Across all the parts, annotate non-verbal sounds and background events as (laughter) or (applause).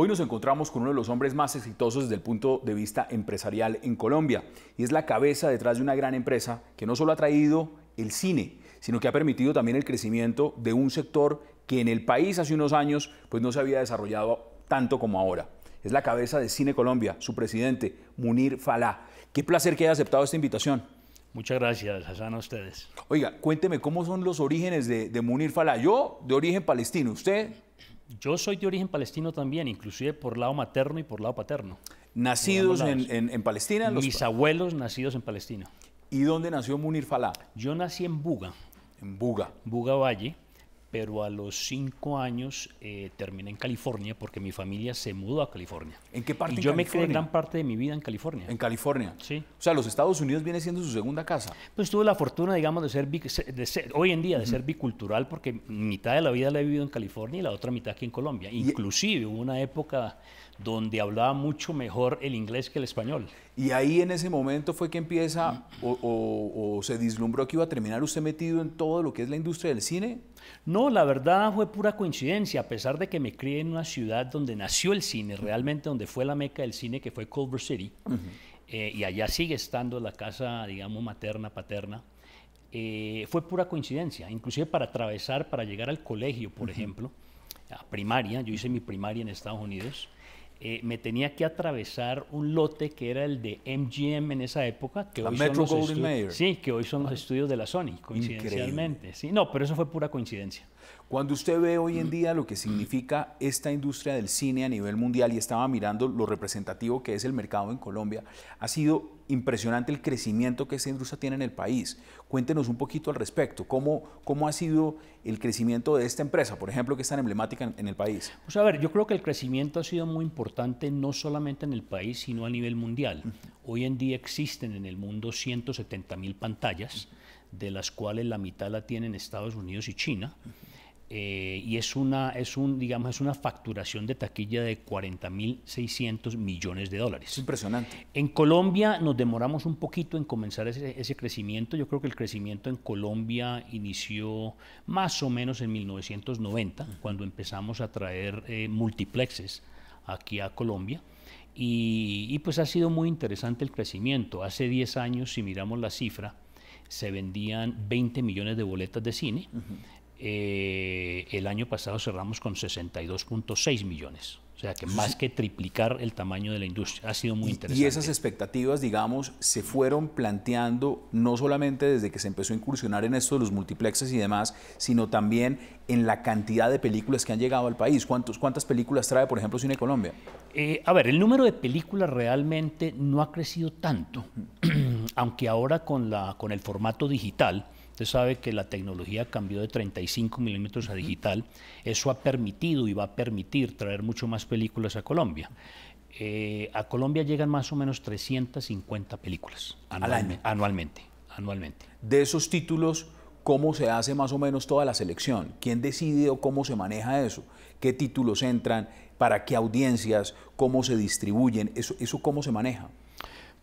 Hoy nos encontramos con uno de los hombres más exitosos desde el punto de vista empresarial en Colombia y es la cabeza detrás de una gran empresa que no solo ha traído el cine, sino que ha permitido también el crecimiento de un sector que en el país hace unos años pues no se había desarrollado tanto como ahora. Es la cabeza de Cine Colombia, su presidente, Munir Falá. Qué placer que haya aceptado esta invitación. Muchas gracias, Hassan, a ustedes. Oiga, cuénteme cómo son los orígenes de, de Munir Falá. Yo, de origen palestino, usted yo soy de origen palestino también, inclusive por lado materno y por lado paterno. ¿Nacidos en, Palestina? Los... Mis abuelos nacidos en Palestina. ¿Y dónde nació Munir Falah? Yo nací en Buga. En Buga. Buga Valle pero a los cinco años eh, terminé en California porque mi familia se mudó a California. ¿En qué parte? Y yo me quedé gran parte de mi vida en California. En California. Sí. O sea, los Estados Unidos viene siendo su segunda casa. Pues tuve la fortuna, digamos, de ser, hoy en día de ser bicultural porque mitad de la vida la he vivido en California y la otra mitad aquí en Colombia. Inclusive hubo una época donde hablaba mucho mejor el inglés que el español. Y ahí en ese momento fue que empieza mm. o, se deslumbró que iba a terminar usted metido en todo lo que es la industria del cine. No, la verdad fue pura coincidencia, a pesar de que me crié en una ciudad donde nació el cine, realmente donde fue la meca del cine, que fue Culver City, eh, y allá sigue estando la casa, digamos, materna, paterna. Eh, fue pura coincidencia, inclusive para atravesar, para llegar al colegio, por ejemplo, a primaria, yo hice mi primaria en Estados Unidos eh, me tenía que atravesar un lote que era el de MGM en esa época, que, la hoy, Metro son Sí, que hoy son los estudios de la Sony, coincidencialmente. Sí, no, pero eso fue pura coincidencia. Cuando usted ve hoy en día lo que significa esta industria del cine a nivel mundial y estaba mirando lo representativo que es el mercado en Colombia, ha sido impresionante el crecimiento que esta industria tiene en el país. Cuéntenos un poquito al respecto. ¿Cómo, cómo ha sido el crecimiento de esta empresa, por ejemplo, que es tan emblemática en, el país? Pues a ver, yo creo que el crecimiento ha sido muy importante no solamente en el país, sino a nivel mundial. Hoy en día existen en el mundo 170 mil pantallas, de las cuales la mitad la tienen Estados Unidos y China. Eh, y es una, es, un, digamos, es una facturación de taquilla de 40.600 millones de dólares. impresionante. En Colombia nos demoramos un poquito en comenzar ese, crecimiento. Yo creo que el crecimiento en Colombia inició más o menos en 1990, cuando empezamos a traer eh, multiplexes aquí a Colombia. Y, pues ha sido muy interesante el crecimiento. Hace 10 años, si miramos la cifra, se vendían 20 millones de boletas de cine. Eh, el año pasado cerramos con 62.6 millones. O sea, que más que triplicar el tamaño de la industria. Ha sido muy interesante. Y esas expectativas, digamos, se fueron planteando no solamente desde que se empezó a incursionar en esto de los multiplexes y demás, sino también en la cantidad de películas que han llegado al país. ¿Cuántos, ¿Cuántas películas trae, por ejemplo, Cine Colombia? Eh, a ver, el número de películas realmente no ha crecido tanto, (clears throat) aunque ahora con, la, con el formato digital Usted sabe que la tecnología cambió de 35 milímetros a digital. Eso ha permitido y va a permitir traer mucho más películas a Colombia. Eh, a Colombia llegan más o menos 350 películas anualmente, anualmente, De esos títulos, ¿cómo se hace más o menos toda la selección? ¿Quién decide o cómo se maneja eso? ¿Qué títulos entran? ¿Para qué audiencias? ¿Cómo se distribuyen? ¿Eso, eso cómo se maneja?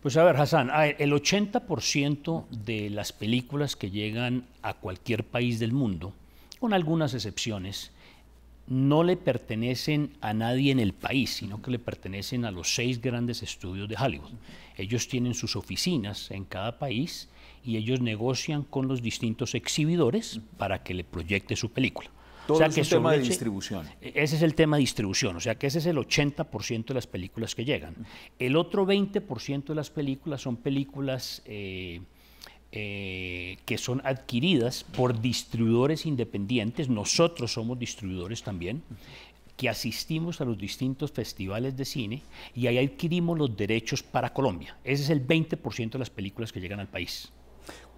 Pues a ver, Hassan, el 80% de las películas que llegan a cualquier país del mundo, con algunas excepciones, no le pertenecen a nadie en el país, sino que le pertenecen a los seis grandes estudios de Hollywood. Ellos tienen sus oficinas en cada país y ellos negocian con los distintos exhibidores para que le proyecte su película es que tema de distribución. Ese es el tema de distribución, o sea que ese es el 80% de las películas que llegan. El otro 20% de las películas son películas eh, eh, que son adquiridas por distribuidores independientes, nosotros somos distribuidores también, que asistimos a los distintos festivales de cine y ahí adquirimos los derechos para Colombia. Ese es el 20% de las películas que llegan al país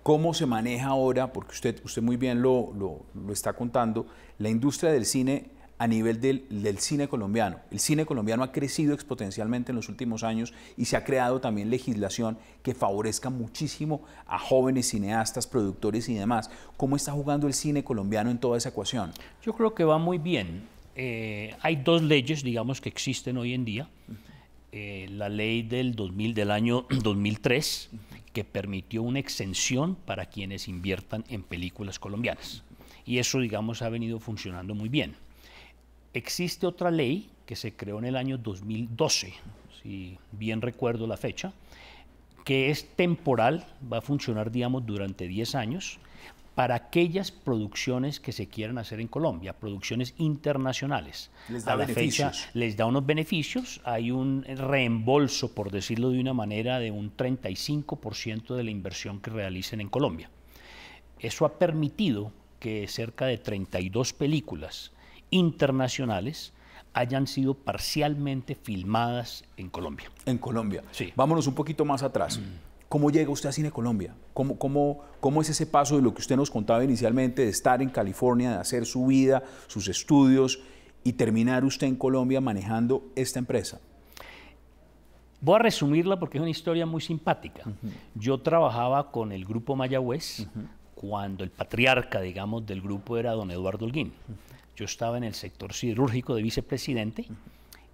cómo se maneja ahora, porque usted, usted muy bien lo, está contando, la industria del cine a nivel del, cine colombiano. El cine colombiano ha crecido exponencialmente en los últimos años y se ha creado también legislación que favorezca muchísimo a jóvenes cineastas, productores y demás. ¿Cómo está jugando el cine colombiano en toda esa ecuación? Yo creo que va muy bien. Eh, hay dos leyes, digamos, que existen hoy en día. Eh, la ley del, 2000, del año 2003 permitió una exención para quienes inviertan en películas colombianas. Y eso, digamos, ha venido funcionando muy bien. Existe otra ley que se creó en el año 2012, si bien recuerdo la fecha, que es temporal, va a funcionar, digamos, durante 10 años para aquellas producciones que se quieran hacer en Colombia, producciones internacionales. Les da beneficios. les da unos beneficios, hay un reembolso, por decirlo de una manera, de un 35% de la inversión que realicen en Colombia. Eso ha permitido que cerca de 32 películas internacionales hayan sido parcialmente filmadas en Colombia. En Colombia. Sí. Vámonos un poquito más atrás. Mm. ¿Cómo llega usted a Cine Colombia? ¿Cómo, cómo, es ese paso de lo que usted nos contaba inicialmente, de estar en California, de hacer su vida, sus estudios y terminar usted en Colombia manejando esta empresa? Voy a resumirla porque es una historia muy simpática. Yo trabajaba con el grupo Mayagüez cuando el patriarca, digamos, del grupo era don Eduardo Holguín. Yo estaba en el sector cirúrgico de vicepresidente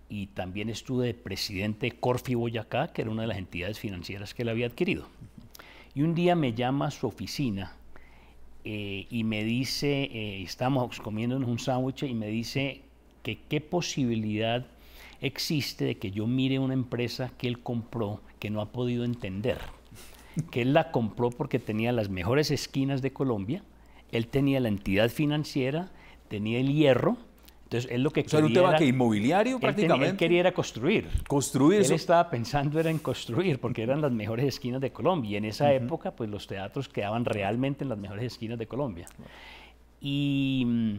y también estuve de presidente de Corfi Boyacá, que era una de las entidades financieras que él había adquirido. Y un día me llama a su oficina eh, y me dice, eh, estamos comiéndonos un sándwich y me dice que qué posibilidad existe de que yo mire una empresa que él compró que no ha podido entender, que él la compró porque tenía las mejores esquinas de Colombia, él tenía la entidad financiera, tenía el hierro, entonces, él lo que o un tema que inmobiliario prácticamente. quería era construir. Construir. Él estaba pensando era en construir, porque eran las mejores esquinas de Colombia. Y en esa época, pues los teatros quedaban realmente en las mejores esquinas de Colombia. Mm,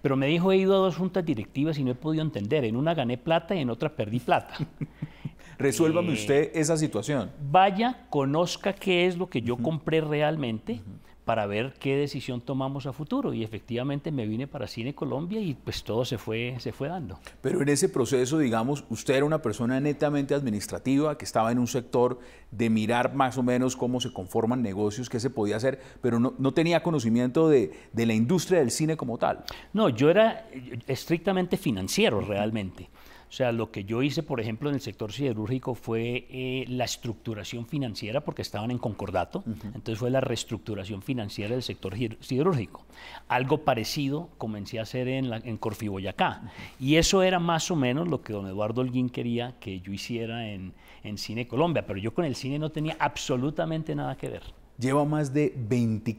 pero me dijo, he ido a dos juntas directivas y no he podido entender. En una gané plata y en otra perdí plata. (laughs) Resuélvame eh, usted esa situación. Vaya, conozca qué es lo que yo compré realmente para ver qué decisión tomamos a futuro. Y efectivamente me vine para Cine Colombia y pues todo se fue, se fue dando. Pero en ese proceso, digamos, usted era una persona netamente administrativa que estaba en un sector de mirar más o menos cómo se conforman negocios, qué se podía hacer, pero no, tenía conocimiento de, de la industria del cine como tal. No, yo era estrictamente financiero realmente. O sea, lo que yo hice, por ejemplo, en el sector siderúrgico fue eh, la estructuración financiera, porque estaban en concordato, entonces fue la reestructuración financiera del sector siderúrgico. Algo parecido comencé a hacer en, la, en Corfiboyacá, y eso era más o menos lo que don Eduardo Holguín quería que yo hiciera en, en Cine Colombia, pero yo con el cine no tenía absolutamente nada que ver. Lleva más de 20,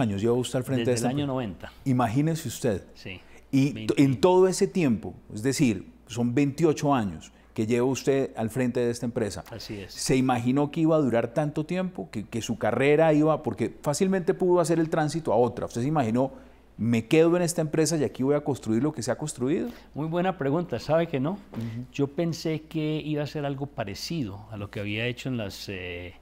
años lleva usted al frente Desde de Desde el año 90. Imagínese usted. Sí. Y en todo ese tiempo, es decir, son 28 años que lleva usted al frente de esta empresa. Así es. ¿Se imaginó que iba a durar tanto tiempo? Que, su carrera iba, porque fácilmente pudo hacer el tránsito a otra. ¿Usted se imaginó, me quedo en esta empresa y aquí voy a construir lo que se ha construido? Muy buena pregunta, ¿sabe que no? Yo pensé que iba a ser algo parecido a lo que había hecho en las... Eh,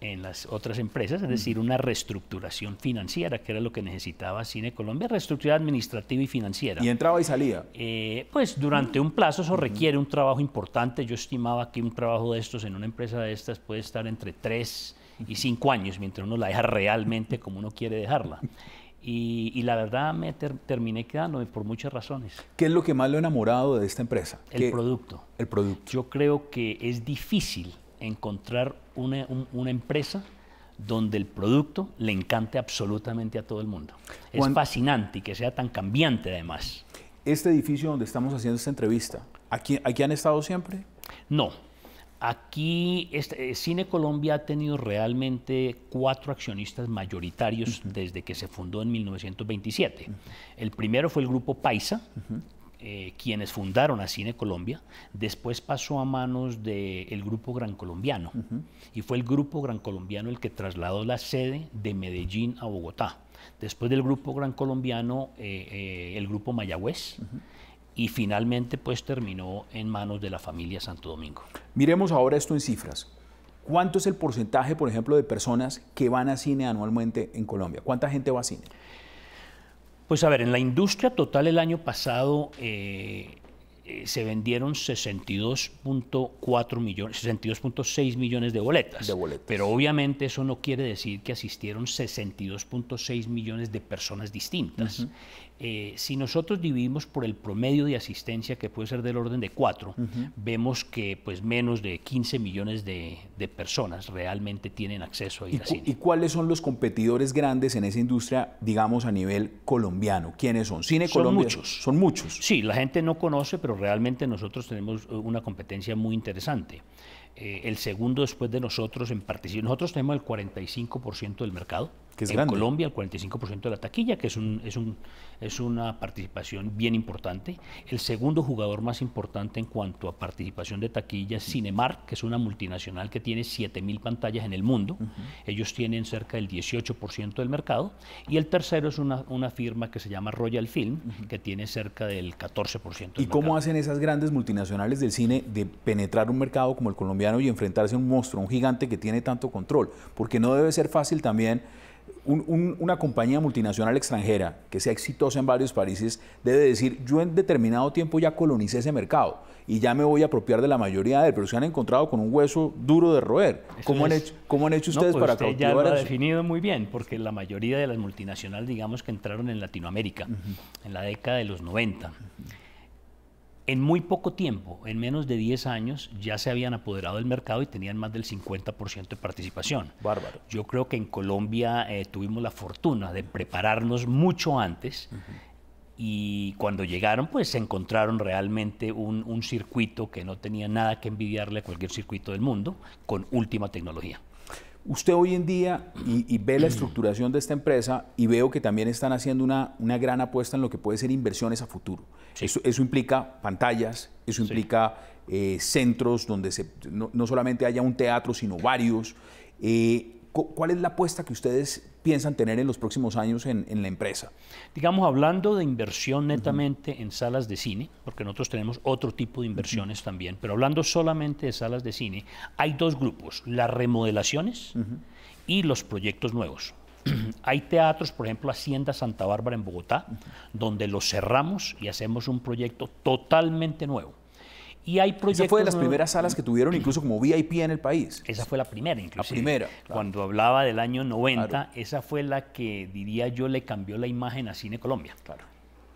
en las otras empresas, es decir, una reestructuración financiera, que era lo que necesitaba Cine Colombia, reestructura administrativa y financiera. ¿Y entraba y salía? Eh, pues durante un plazo eso requiere un trabajo importante. Yo estimaba que un trabajo de estos en una empresa de estas puede estar entre 3 y 5 años, mientras uno la deja realmente como uno quiere dejarla. Y, la verdad me terminé quedándome por muchas razones. ¿Qué es lo que más lo ha enamorado de esta empresa? El producto. El producto. Yo creo que es difícil encontrar una, empresa donde el producto le encante absolutamente a todo el mundo. Es fascinante y que sea tan cambiante además. Este edificio donde estamos haciendo esta entrevista, ¿aquí, aquí han estado siempre? No. Aquí este, eh, Cine Colombia ha tenido realmente cuatro accionistas mayoritarios desde que se fundó en 1927. El primero fue el grupo Paisa, eh, quienes fundaron a Cine Colombia, después pasó a manos del Grupo Gran Colombiano. Y fue el Grupo Gran Colombiano el que trasladó la sede de Medellín a Bogotá. Después del Grupo Gran Colombiano, eh, eh, el Grupo Mayagüez. Y finalmente, pues terminó en manos de la familia Santo Domingo. Miremos ahora esto en cifras. ¿Cuánto es el porcentaje, por ejemplo, de personas que van a cine anualmente en Colombia? ¿Cuánta gente va a cine? Pues a ver, en la industria total el año pasado eh, eh se vendieron 62.4 millones, 62.6 millones de boletas. De Pero obviamente eso no quiere decir que asistieron 62.6 millones de personas distintas. Eh, si nosotros dividimos por el promedio de asistencia, que puede ser del orden de 4, vemos que pues, menos de 15 millones de, personas realmente tienen acceso a ir ¿Y, cine. ¿Y cuáles son los competidores grandes en esa industria, digamos, a nivel colombiano? ¿Quiénes son? Cine Colombia. Son muchos. Son muchos. Sí, la gente no conoce, pero realmente nosotros tenemos eh, una competencia muy interesante. Eh, el segundo después de nosotros en participación, nosotros tenemos el 45% del mercado en Colombia el 45% de la taquilla, que es, un, es, una participación bien importante. El segundo jugador más importante en cuanto a participación de taquilla es Cinemark, que es una multinacional que tiene 7.000 pantallas en el mundo. Ellos tienen cerca del 18% del mercado. Y el tercero es una, firma que se llama Royal Film, que tiene cerca del 14% del ¿Y cómo hacen esas grandes multinacionales del cine de penetrar un mercado como el colombiano y enfrentarse a un monstruo, un gigante que tiene tanto control? Porque no debe ser fácil también una compañía multinacional extranjera que sea exitosa en varios países debe decir, yo en determinado tiempo ya colonicé ese mercado y ya me voy a apropiar de la mayoría de él, pero se han encontrado con un hueso duro de roer. ¿Cómo, han hecho, han hecho, ustedes pues para usted ya lo ha definido muy bien, porque la mayoría de las multinacionales, digamos, que entraron en Latinoamérica en la década de los 90. En muy poco tiempo, en menos de 10 años, ya se habían apoderado del mercado y tenían más del 50% de participación. Bárbaro. Yo creo que en Colombia eh, tuvimos la fortuna de prepararnos mucho antes. Y cuando llegaron, pues se encontraron realmente un circuito que no tenía nada que envidiarle a cualquier circuito del mundo, con última tecnología. Usted hoy en día y, ve la (clears throat) estructuración de esta empresa y veo que también están haciendo una, gran apuesta en lo que puede ser inversiones a futuro. Eso, implica pantallas, eso implica eh, centros donde se, no, solamente haya un teatro, sino varios. Eh, ¿Cuál es la apuesta que ustedes piensan tener en los próximos años en, la empresa? Digamos, hablando de inversión netamente en salas de cine, porque nosotros tenemos otro tipo de inversiones también, pero hablando solamente de salas de cine, hay dos grupos, las remodelaciones y los proyectos nuevos. (clears throat) Hay teatros, por ejemplo, Hacienda Santa Bárbara en Bogotá, donde los cerramos y hacemos un proyecto totalmente nuevo y hay proyectos. Esa fue de las primeras salas que tuvieron incluso como VIP en el país. Esa fue la primera, incluso. La primera. Cuando hablaba del año 90, esa fue la que diría yo le cambió la imagen a Cine Colombia. Claro.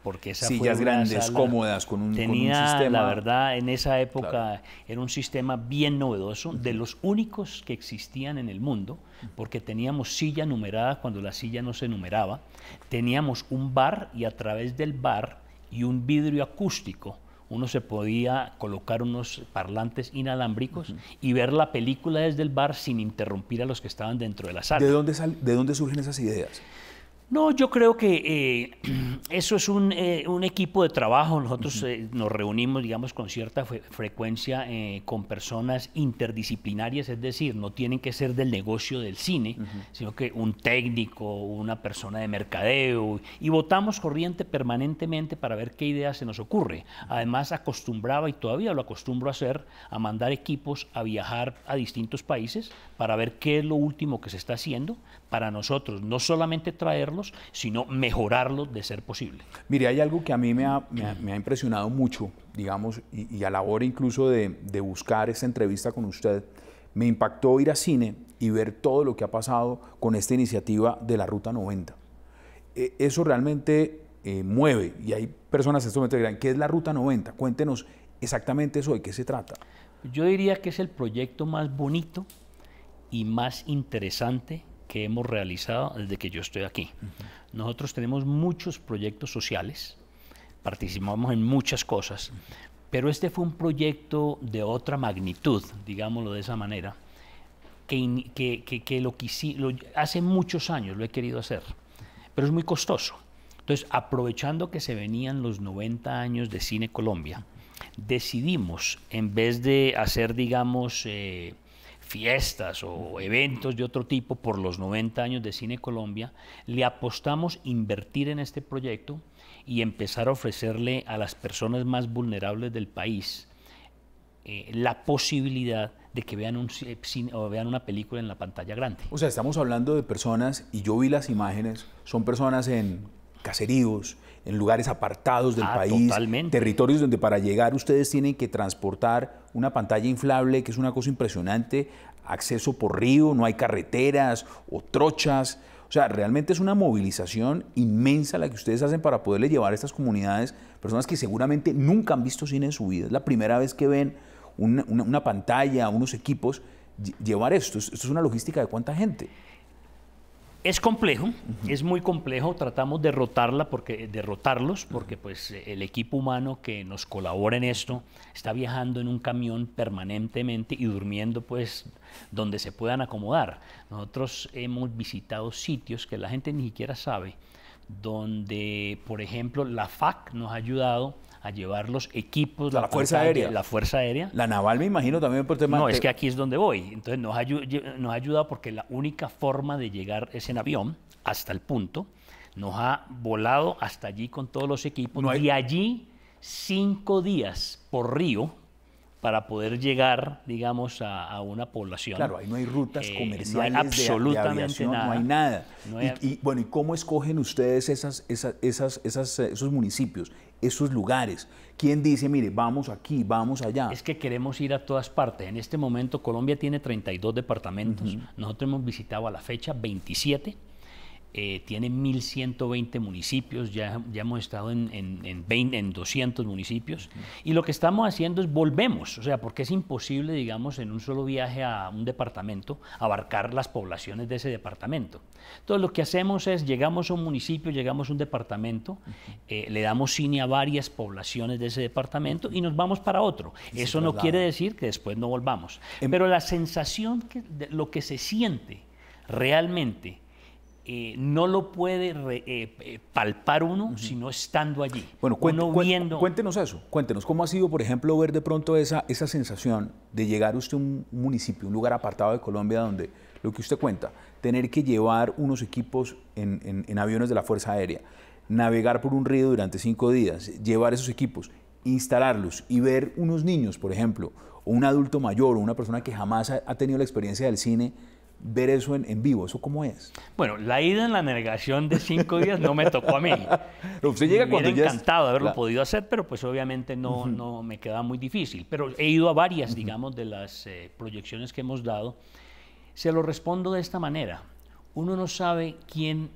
Porque esa Sillas grandes, cómodas, con un, tenía, un, sistema. La verdad, en esa época era un sistema bien novedoso, de los únicos que existían en el mundo, porque teníamos silla numerada cuando la silla no se numeraba, teníamos un bar y a través del bar y un vidrio acústico uno se podía colocar unos parlantes inalámbricos y ver la película desde el bar sin interrumpir a los que estaban dentro de la sala. ¿De de dónde surgen esas ideas? No, yo creo que eh, (clears throat) eso es un, eh, un, equipo de trabajo. Nosotros eh, nos reunimos, digamos, con cierta frecuencia con personas interdisciplinarias, es decir, no tienen que ser del negocio del cine, sino que un técnico, una persona de mercadeo, y votamos corriente permanentemente para ver qué idea se nos ocurre. Además, acostumbraba y todavía lo acostumbro a hacer, a mandar equipos a viajar a distintos países para ver qué es lo último que se está haciendo, para nosotros no solamente traerlos, sino mejorarlos de ser posible. Mire, hay algo que a mí me ha, me ha, impresionado mucho, digamos, y, a la hora incluso de, de, buscar esta entrevista con usted, me impactó ir a cine y ver todo lo que ha pasado con esta iniciativa de la Ruta 90. E, eso realmente eh, mueve, y hay personas en este momento que dirán, ¿qué es la Ruta 90? Cuéntenos exactamente eso, ¿de qué se trata? Yo diría que es el proyecto más bonito y más interesante que hemos realizado desde que yo estoy aquí. Nosotros tenemos muchos proyectos sociales, participamos en muchas cosas, pero este fue un proyecto de otra magnitud, digámoslo de esa manera, que, que, que, que lo hace muchos años lo he querido hacer, pero es muy costoso. Entonces, aprovechando que se venían los 90 años de Cine Colombia, decidimos, en vez de hacer, digamos, eh, fiestas o eventos de otro tipo por los 90 años de Cine Colombia, le apostamos invertir en este proyecto y empezar a ofrecerle a las personas más vulnerables del país eh, la posibilidad de que vean, un, vean una película en la pantalla grande. O sea, estamos hablando de personas, y yo vi las imágenes, son personas en caseríos, en lugares apartados del ah, país, territorios donde para llegar ustedes tienen que transportar una pantalla inflable, que es una cosa impresionante, acceso por río, no hay carreteras o trochas. O sea, realmente es una movilización inmensa la que ustedes hacen para poderle llevar a estas comunidades, personas que seguramente nunca han visto cine en su vida. Es la primera vez que ven una, una pantalla, unos equipos, llevar esto. Esto es una logística de cuánta gente. Es complejo, es muy complejo. Tratamos de rotarla porque, derrotarlos porque pues, el equipo humano que nos colabora en esto está viajando en un camión permanentemente y durmiendo pues, donde se puedan acomodar. Nosotros hemos visitado sitios que la gente ni siquiera sabe, donde, por ejemplo, la FAC nos ha ayudado a llevar los equipos, la, la Fuerza Aérea. La Fuerza Aérea. La Naval, me imagino, también por tema... No, es que aquí es donde voy. Entonces nos, ha ayudado porque la única forma de llegar es en avión hasta el punto. Nos ha volado hasta allí con todos los equipos. Y allí cinco días por río, para poder llegar, digamos, a, una población. Claro, ahí no hay rutas comerciales. Eh, no hay absolutamente nada. No hay nada. Y, bueno, ¿y cómo escogen ustedes eh, esos municipios? esos lugares? ¿Quién dice, mire, vamos aquí, vamos allá? Es que queremos ir a todas partes. En este momento Colombia tiene 32 departamentos. Nosotros hemos visitado a la fecha 27 eh, tiene 1.120 municipios, ya, ya hemos estado en, 200 municipios, y lo que estamos haciendo es volvemos, o sea, porque es imposible, digamos, en un solo viaje a un departamento abarcar las poblaciones de ese departamento. Entonces lo que hacemos es, llegamos a un municipio, llegamos a un departamento, eh, le damos cine a varias poblaciones de ese departamento y nos vamos para otro. Eso no quiere decir que después no volvamos, em pero la sensación, lo que se siente realmente, eh, no lo puede eh, eh, palpar uno, sino estando allí. Bueno, cuéntenos eso, cuéntenos cómo ha sido, por ejemplo, ver de pronto esa, esa sensación de llegar usted a un municipio, un lugar apartado de Colombia donde lo que usted cuenta, tener que llevar unos equipos en, aviones de la Fuerza Aérea, navegar por un río durante cinco días, llevar esos equipos, instalarlos y ver unos niños, por ejemplo, o un adulto mayor o una persona que jamás ha tenido la experiencia del cine ver eso en, vivo? ¿Eso cómo es? Bueno, la ida en la negación de cinco días no me tocó a mí. Pero (laughs) usted llega me cuando ya encantado haberlo podido hacer, pero pues obviamente no, no me queda muy difícil. Pero he ido a varias, digamos, de las eh, proyecciones que hemos dado. Se lo respondo de esta manera. Uno no sabe quién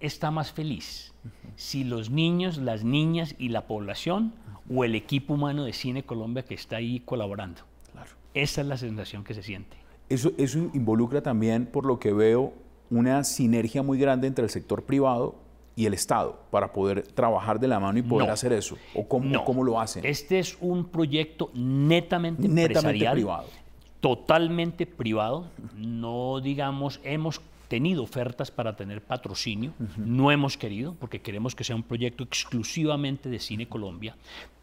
está más feliz, si los niños, las niñas y la población o el equipo humano de Cine Colombia que está ahí colaborando. Claro. Esa es la sensación que se siente. Eso, eso involucra también, por lo que veo, una sinergia muy grande entre el sector privado y el Estado para poder trabajar de la mano y poder hacer eso? ¿O cómo, cómo, lo hacen? Este es un proyecto netamente, netamente privado. Totalmente privado. No digamos, hemos tenido ofertas para tener patrocinio, no hemos querido, porque queremos que sea un proyecto exclusivamente de Cine Colombia,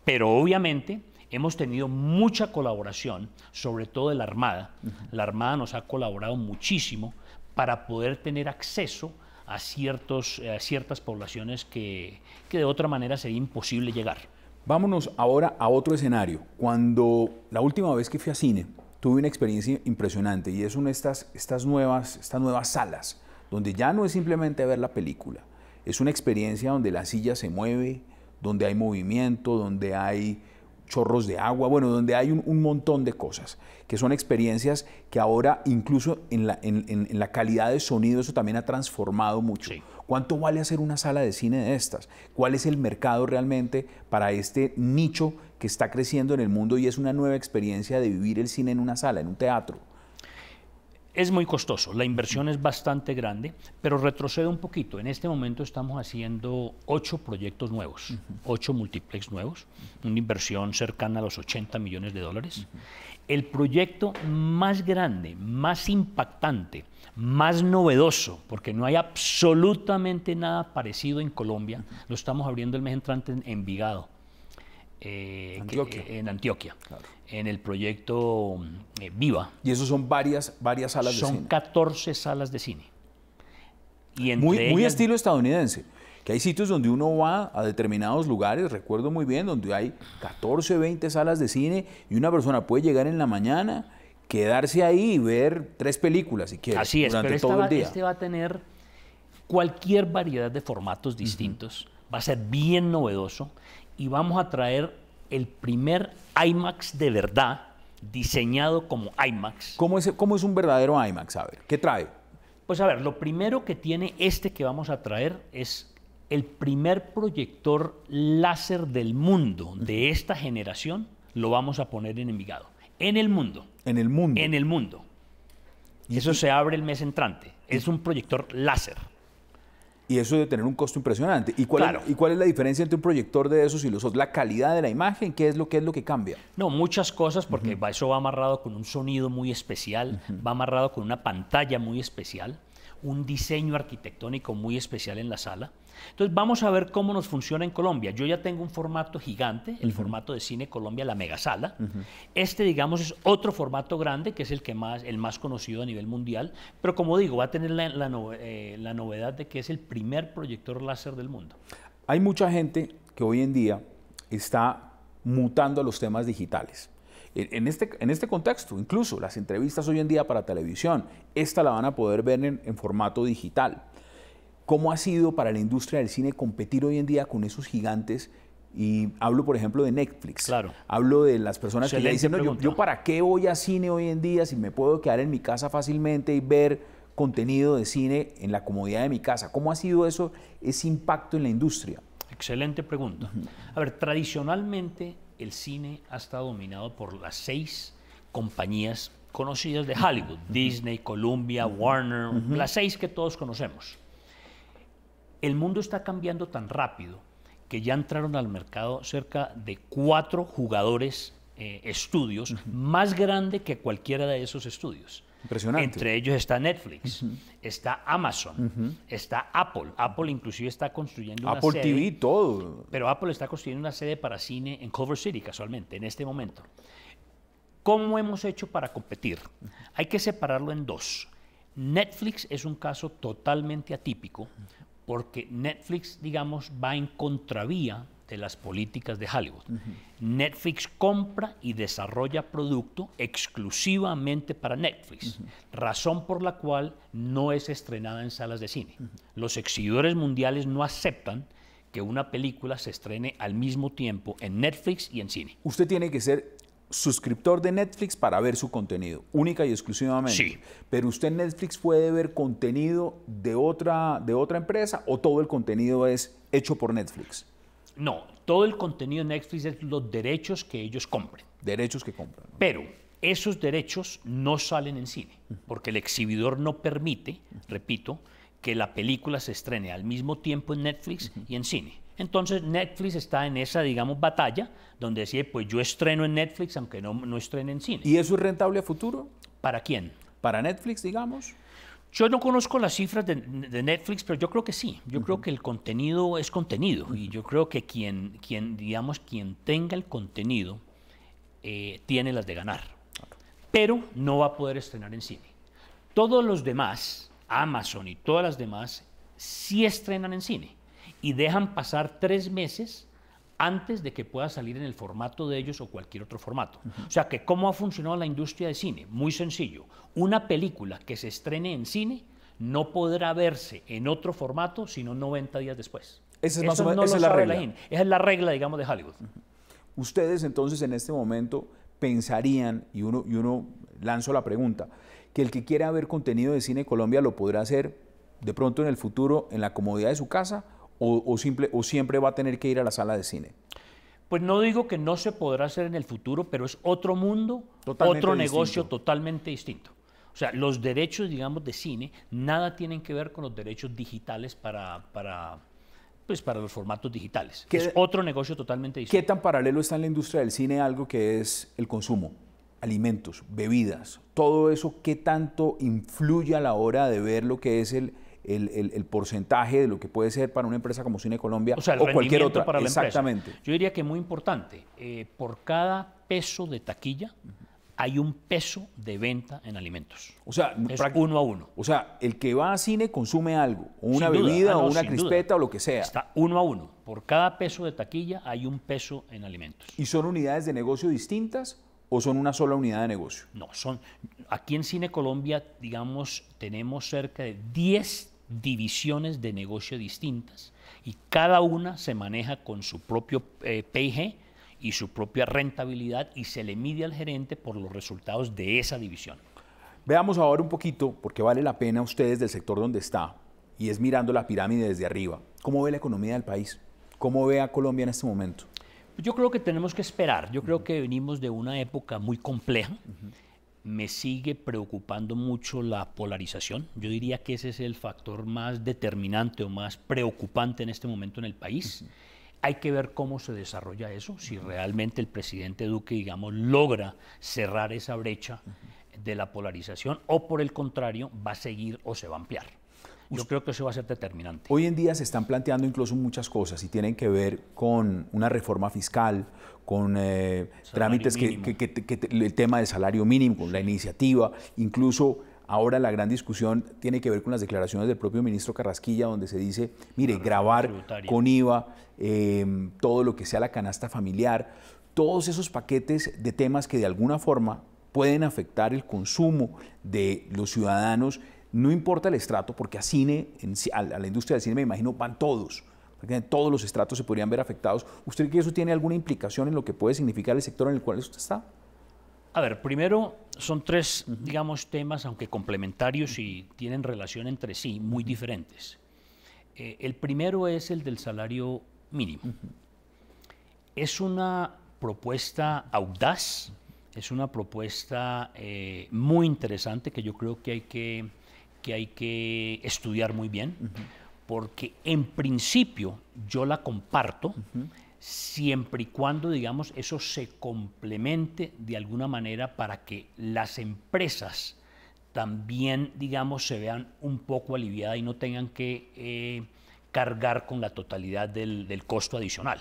pero obviamente hemos tenido mucha colaboración, sobre todo de la Armada. La Armada nos ha colaborado muchísimo para poder tener acceso a, ciertos, eh, ciertas poblaciones que, que de otra manera sería imposible llegar. Vámonos ahora a otro escenario. Cuando la última vez que fui a cine, tuve una experiencia impresionante y es una de estas, estas, nuevas, estas nuevas salas, donde ya no es simplemente ver la película, es una experiencia donde la silla se mueve, donde hay movimiento, donde hay chorros de agua, bueno, donde hay un, montón de cosas, que son experiencias que ahora incluso en la, calidad de sonido eso también ha transformado mucho. ¿Cuánto vale hacer una sala de cine de estas? ¿Cuál es el mercado realmente para este nicho que está creciendo en el mundo y es una nueva experiencia de vivir el cine en una sala, en un teatro? Es muy costoso, la inversión es bastante grande, pero retrocede un poquito. En este momento estamos haciendo ocho proyectos nuevos, ocho multiplex nuevos, una inversión cercana a los 80 millones de dólares. El proyecto más grande, más impactante, más novedoso, porque no hay absolutamente nada parecido en Colombia, lo estamos abriendo el mes entrante en Vigado. Eh, eh, en Antioquia, en el proyecto eh, Viva. Y eso son varias, varias salas de cine. Son 14 salas de cine. muy, estilo estadounidense, que hay sitios donde uno va a determinados lugares, recuerdo muy bien, donde hay 14, 20 salas de cine y una persona puede llegar en la mañana, quedarse ahí y ver tres películas si quiere durante todo el día. Este va a tener cualquier variedad de formatos distintos, va a ser bien novedoso y vamos a traer el primer IMAX de verdad diseñado como IMAX. ¿Cómo es, un verdadero IMAX? A ver, ¿qué trae? Pues a ver, lo primero que tiene este que vamos a traer es el primer proyector láser del mundo de esta generación, lo vamos a poner en Envigado. En el mundo. En el mundo. En el mundo. Y Eso se abre el mes entrante. Es un proyector láser. Y eso debe tener un costo impresionante. ¿Y cuál, es, ¿Y cuál es la diferencia entre un proyector de esos y los otros? ¿La calidad de la imagen? ¿Qué es lo, que es lo que cambia? No, muchas cosas, porque eso va amarrado con un sonido muy especial, va amarrado con una pantalla muy especial un diseño arquitectónico muy especial en la sala. Entonces vamos a ver cómo nos funciona en Colombia. Yo ya tengo un formato gigante, el formato de Cine Colombia, la mega sala. Este, digamos, es otro formato grande, que es el, que más, el más conocido a nivel mundial, pero como digo, va a tener la, eh, novedad de que es el primer proyector láser del mundo. Hay mucha gente que hoy en día está mutando los temas digitales. En este, en este contexto, incluso las entrevistas hoy en día para televisión, esta la van a poder ver en, formato digital. ¿Cómo ha sido para la industria del cine competir hoy en día con esos gigantes y hablo, por ejemplo, de Netflix. Claro. Hablo de las personas que ya dicen, yo, para qué voy a cine hoy en día si me puedo quedar en mi casa fácilmente y ver contenido de cine en la comodidad de mi casa. ¿Cómo ha sido eso, ese impacto en la industria? Excelente pregunta. A ver, tradicionalmente el cine ha estado dominado por las seis compañías conocidas de Hollywood, Disney, Columbia, Warner, las seis que todos conocemos. El mundo está cambiando tan rápido que ya entraron al mercado cerca de cuatro jugadores eh, estudios, más grande que cualquiera de esos estudios. Impresionante. Entre ellos está Netflix, está Amazon, está Apple. Apple inclusive está construyendo una sede. Apple TV, todo. Pero Apple está construyendo una sede para cine en Culver City, casualmente, en este momento. ¿Cómo hemos hecho para competir? Hay que separarlo en dos. Netflix es un caso totalmente atípico porque Netflix, digamos, va en contravía de las políticas de Hollywood. Netflix compra y desarrolla producto exclusivamente para Netflix, razón por la cual no es estrenada en salas de cine. Los exhibidores mundiales no aceptan que una película se estrene al mismo tiempo en Netflix y en cine. Usted tiene que ser suscriptor de Netflix para ver su contenido, única y exclusivamente. Sí. Pero usted en Netflix puede ver contenido de otra, de otra empresa o todo el contenido es hecho por Netflix. No, todo el contenido de Netflix es los derechos que ellos compren. Derechos que compran. Pero esos derechos no salen en cine, porque el exhibidor no permite, repito, que la película se estrene al mismo tiempo en Netflix y en cine. Entonces Netflix está en esa, digamos, batalla donde decide, pues yo estreno en Netflix aunque no, no estrene en cine. ¿Y eso es rentable a futuro? ¿Para quién? Para Netflix, digamos. Yo no conozco las cifras de, Netflix, pero yo creo que sí. Yo creo que el contenido es contenido. Y yo creo que quien, quien digamos, quien tenga el contenido eh, tiene las de ganar. Pero no va a poder estrenar en cine. Todos los demás, Amazon y todas las demás, sí estrenan en cine. Y dejan pasar tres meses antes de que pueda salir en el formato de ellos o cualquier otro formato. O sea que cómo ha funcionado la industria de cine, muy sencillo. Una película que se estrene en cine no podrá verse en otro formato sino 90 días después. Esa es, más o menos, es la regla. Esa es la regla, digamos, de Hollywood. Ustedes entonces en este momento pensarían, y uno, y uno lanzo la pregunta, que el que quiera ver contenido de cine Colombia lo podrá hacer de pronto en el futuro en la comodidad de su casa o, o siempre va a tener que ir a la sala de cine? Pues no digo que no se podrá hacer en el futuro, pero es otro mundo, otro negocio totalmente distinto. O sea, los derechos, digamos, de cine, nada tienen que ver con los derechos digitales para, pues, para los formatos digitales. es otro negocio totalmente distinto. ¿Qué tan paralelo está en la industria del cine algo que es el consumo? Alimentos, bebidas, todo eso, ¿qué tanto influye a la hora de ver lo que es el, el, porcentaje de lo que puede ser para una empresa como Cine Colombia o, cualquier otra. Para la Exactamente. Yo diría que es muy importante. Eh, por cada peso de taquilla hay un peso de venta en alimentos. O sea, uno a uno. O sea, el que va a cine consume algo, una bebida, o una ah, crispeta, o lo que sea. Está uno a uno. Por cada peso de taquilla hay un peso en alimentos. ¿Y son unidades de negocio distintas o son una sola unidad de negocio? No, son. Aquí en Cine Colombia, digamos, tenemos cerca de 10 divisiones de negocio distintas y cada una se maneja con su propio eh, PIG y su propia rentabilidad y se le mide al gerente por los resultados de esa división. Veamos ahora un poquito, porque vale la pena ustedes del sector donde está, y es mirando la pirámide desde arriba. ¿Cómo ve la economía del país? ¿Cómo ve a Colombia en este momento? Yo creo que tenemos que esperar. Yo creo que venimos de una época muy compleja me sigue preocupando mucho la polarización. Yo diría que ese es el factor más determinante o más preocupante en este momento en el país. Hay que ver cómo se desarrolla eso, si realmente el presidente Duque, digamos, logra cerrar esa brecha de la polarización o por el contrario va a seguir o se va a ampliar. Yo creo que eso va a ser determinante. Hoy en día se están planteando incluso muchas cosas y tienen que ver con una reforma fiscal, con eh, trámites que, el tema del salario mínimo, con la iniciativa, incluso ahora la gran discusión tiene que ver con las declaraciones del propio ministro Carrasquilla, donde se dice, mire, grabar con IVA em, todo lo que sea la canasta familiar, todos esos paquetes de temas que de alguna forma pueden afectar el consumo de los ciudadanos no importa el estrato, porque a cine, en, a, la industria del cine me imagino van todos. todos los estratos se podrían ver afectados. ¿Usted cree que eso tiene alguna implicación en lo que puede significar el sector en el cual usted está? A ver, primero son tres, digamos, temas, aunque complementarios y tienen relación entre sí, muy diferentes. Eh, el primero es el del salario mínimo. Es una propuesta audaz, es una propuesta eh, muy interesante que yo creo que hay que que hay que estudiar muy bien, porque en principio yo la comparto siempre y cuando, digamos, eso se complemente de alguna manera para que las empresas también, digamos, se vean un poco aliviadas y no tengan que... Eh, cargar con la totalidad del, costo adicional,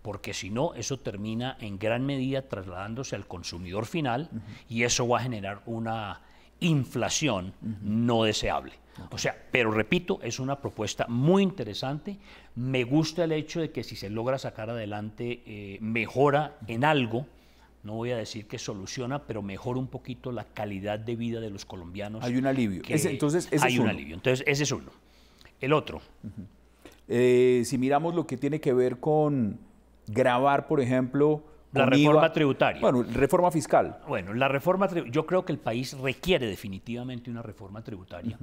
porque si no, eso termina en gran medida trasladándose al consumidor final y eso va a generar una inflación no deseable. O sea, pero repito, es una propuesta muy interesante. Me gusta el hecho de que si se logra sacar adelante, eh, mejora en algo. No voy a decir que soluciona, pero mejora un poquito la calidad de vida de los colombianos. Hay un alivio. entonces, hay un alivio. Entonces, ese es uno. El otro. Eh, si miramos lo que tiene que ver con grabar, por ejemplo, la reforma tributaria. Bueno, reforma fiscal. Bueno, la reforma yo creo que el país requiere definitivamente una reforma tributaria,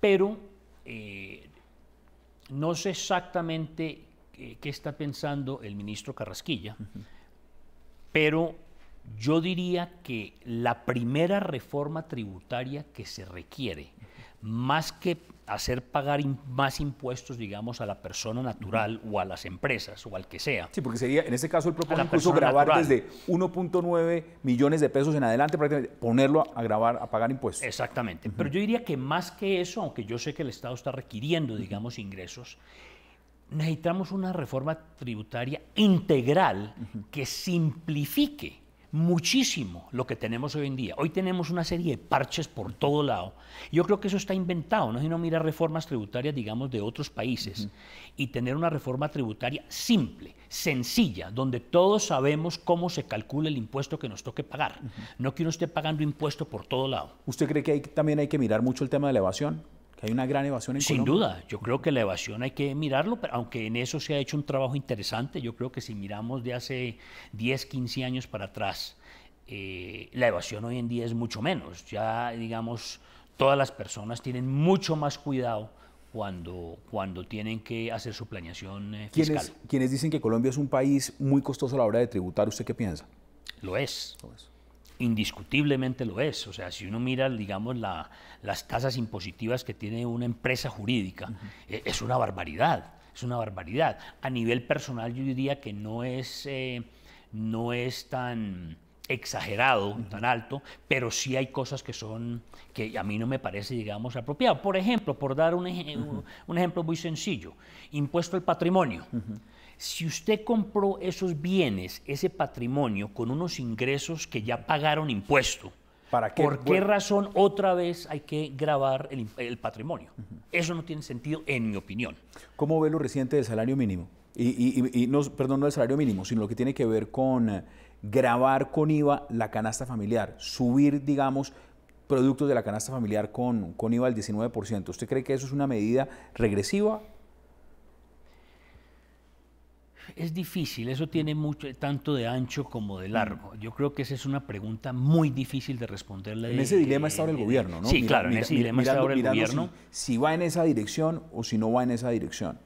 pero eh, no sé exactamente eh, qué, está pensando el ministro Carrasquilla, pero yo diría que la primera reforma tributaria que se requiere más que hacer pagar más impuestos, digamos, a la persona natural o a las empresas o al que sea. Sí, porque sería, en este caso, el propone incluso grabar desde 1.9 millones de pesos en adelante, prácticamente ponerlo a, grabar, a pagar impuestos. Exactamente. Pero yo diría que más que eso, aunque yo sé que el Estado está requiriendo, digamos, ingresos, necesitamos una reforma tributaria integral que simplifique muchísimo lo que tenemos hoy en día. Hoy tenemos una serie de parches por todo lado. Yo creo que eso está inventado, ¿no? es no mirar reformas tributarias, digamos, de otros países y tener una reforma tributaria simple, sencilla, donde todos sabemos cómo se calcula el impuesto que nos toque pagar, no que uno esté pagando impuesto por todo lado. ¿Usted cree que también hay que mirar mucho el tema de la evasión? hay una gran evasión en Colombia? Sin duda, yo creo que la evasión hay que mirarlo, pero aunque en eso se ha hecho un trabajo interesante, yo creo que si miramos de hace 10, 15 años para atrás, eh, la evasión hoy en día es mucho menos. Ya, digamos, todas las personas tienen mucho más cuidado cuando, cuando tienen que hacer su planeación eh, fiscal. Quienes dicen que Colombia es un país muy costoso a la hora de tributar? ¿Usted qué piensa? Lo es. Lo es. Indiscutiblemente lo es. O sea, si uno mira, digamos, la, las tasas impositivas que tiene una empresa jurídica, e, es una barbaridad, es una barbaridad. A nivel personal yo diría que no es, eh, no es tan exagerado, tan alto, pero sí hay cosas que son, que a mí no me parece, digamos, apropiado. Por ejemplo, por dar un, un ejemplo muy sencillo, impuesto al patrimonio. Si usted compró esos bienes, ese patrimonio, con unos ingresos que ya pagaron impuesto, ¿Para ¿por qué razón otra vez hay que grabar el, patrimonio? Eso no tiene sentido, en mi opinión. ¿Cómo ve lo reciente del salario mínimo? Y, y, y perdón, no del salario mínimo, sino lo que tiene que ver con eh, grabar con IVA la canasta familiar, subir, digamos, productos de la canasta familiar con, con IVA al 19%. ¿Usted cree que eso es una medida regresiva es difícil, eso tiene mucho, tanto de ancho como de largo. Yo creo que esa es una pregunta muy difícil de responderle. En ese dilema está ahora el gobierno, ¿no? Sí, claro, en ese dilema está ahora el gobierno. Si, va en esa dirección o si no va en esa dirección.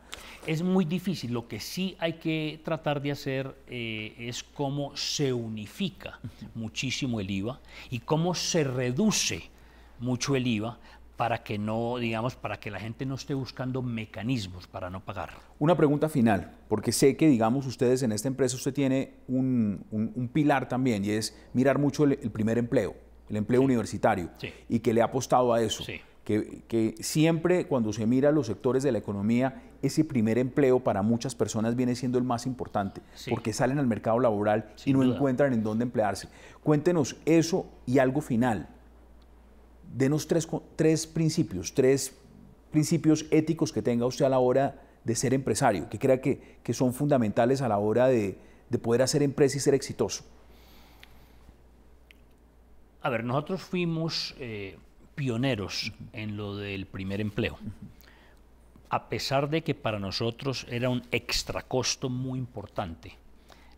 Es muy difícil. Lo que sí hay que tratar de hacer eh, es cómo se unifica muchísimo el IVA y cómo se reduce mucho el IVA para que no, digamos, para que la gente no esté buscando mecanismos para no pagar. Una pregunta final, porque sé que, digamos, ustedes en esta empresa, usted tiene un, pilar también y es mirar mucho el, primer empleo, el empleo universitario, y que le ha apostado a eso. Que, siempre cuando se mira los sectores de la economía, ese primer empleo para muchas personas viene siendo el más importante, porque salen al mercado laboral y no encuentran en dónde emplearse. Cuéntenos eso y algo final denos tres, tres principios, tres principios éticos que tenga usted a la hora de ser empresario, que crea que, son fundamentales a la hora de, poder hacer empresa y ser exitoso. A ver, nosotros fuimos eh, pioneros en lo del primer empleo. A pesar de que para nosotros era un extra costo muy importante,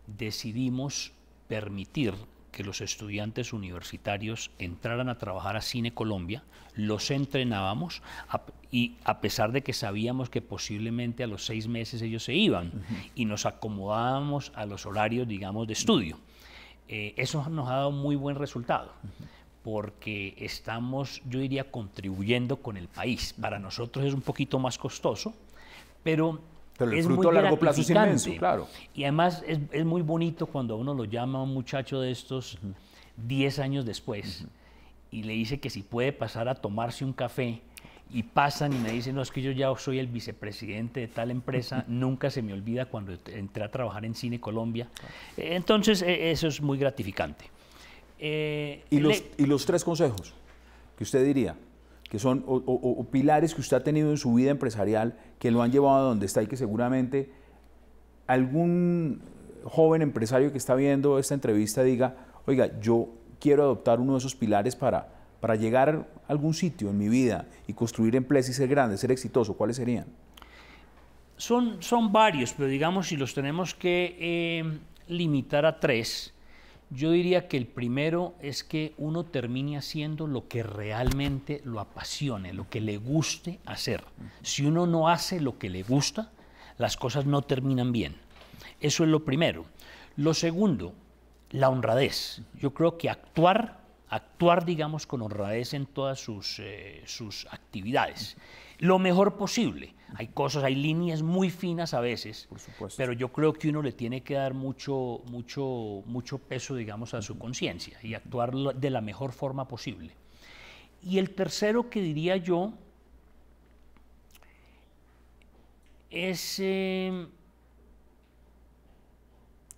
decidimos permitir que los estudiantes universitarios entraran a trabajar a Cine Colombia, los entrenábamos y a pesar de que sabíamos que posiblemente a los seis meses ellos se iban y nos acomodábamos a los horarios, digamos, de estudio. Eh, eso nos ha dado muy buen resultado. porque estamos, yo diría, contribuyendo con el país. Para nosotros es un poquito más costoso, pero pero el es fruto a largo plazo es inmenso, claro. Y además es, muy bonito cuando uno lo llama a un muchacho de estos 10 años después y le dice que si puede pasar a tomarse un café y pasan y me dicen, no, es que yo ya soy el vicepresidente de tal empresa, (laughs) nunca se me olvida cuando entré a trabajar en Cine Colombia. Entonces, e, eso es muy gratificante. Eh, ¿Y, los, ¿Y los tres consejos que usted diría? que son o, pilares que usted ha tenido en su vida empresarial que lo han llevado a donde está y que seguramente algún joven empresario que está viendo esta entrevista diga, oiga, yo quiero adoptar uno de esos pilares para, para llegar a algún sitio en mi vida y construir empresas y ser grande, ser exitoso, ¿cuáles serían? Son, son varios, pero digamos si los tenemos que eh, limitar a tres, yo diría que el primero es que uno termine haciendo lo que realmente lo apasione, lo que le guste hacer. Si uno no hace lo que le gusta, las cosas no terminan bien. Eso es lo primero. Lo segundo, la honradez. Yo creo que actuar, actuar digamos con honradez en todas sus, eh, sus actividades lo mejor posible. Hay cosas, hay líneas muy finas a veces, pero yo creo que uno le tiene que dar mucho, mucho, mucho peso, digamos, a su conciencia y actuar de la mejor forma posible. Y el tercero que diría yo es... Em,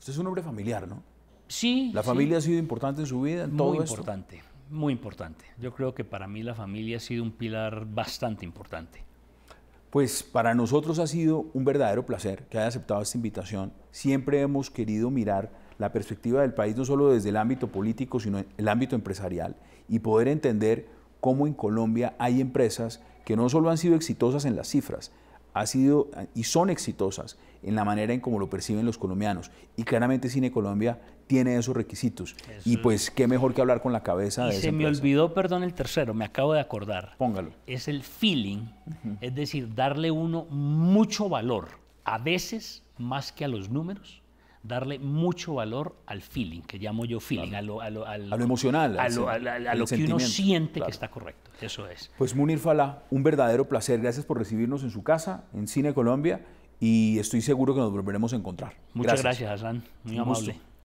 es un hombre familiar, ¿no? Sí. La familia ha sido importante en su vida, en muy todo importante. Muy importante. Yo creo que para mí la familia ha sido un pilar bastante importante. Pues para nosotros ha sido un verdadero placer que haya aceptado esta invitación. Siempre hemos querido mirar la perspectiva del país no solo desde el ámbito político, sino el ámbito empresarial y poder entender cómo en Colombia hay empresas que no solo han sido exitosas en las cifras, ha sido y son exitosas en la manera en cómo lo perciben los colombianos. Y claramente Cine Colombia tiene esos requisitos. y pues qué mejor que hablar con la cabeza Se me olvidó, perdón, el tercero, me acabo de acordar. Póngalo. Es el feeling, es decir, darle uno mucho valor, a veces más que a los números, darle mucho valor al feeling, que llamo yo feeling, a, lo, a, lo, a, lo, emocional, a lo, que uno siente que está correcto. Eso es. Pues Munir Fala, un verdadero placer. Gracias por recibirnos en su casa, en Cine Colombia, y estoy seguro que nos volveremos a encontrar. Muchas gracias, Hassan. Muy amable.